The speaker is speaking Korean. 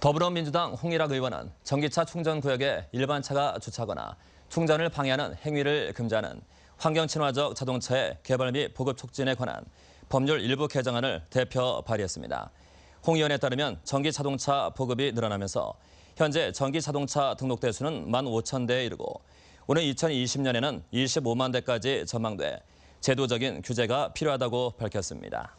더불어민주당 홍일학 의원은 전기차 충전 구역에 일반차가 주차하거나 충전을 방해하는 행위를 금지하는 환경친화적 자동차의 개발 및 보급 촉진에 관한 법률 일부 개정안을 대표 발의했습니다. 홍 의원에 따르면 전기 자동차 보급이 늘어나면서 현재 전기 자동차 등록대 수는 1만 5천 대에 이르고 오는 2020년에는 25만 대까지 전망돼 제도적인 규제가 필요하다고 밝혔습니다.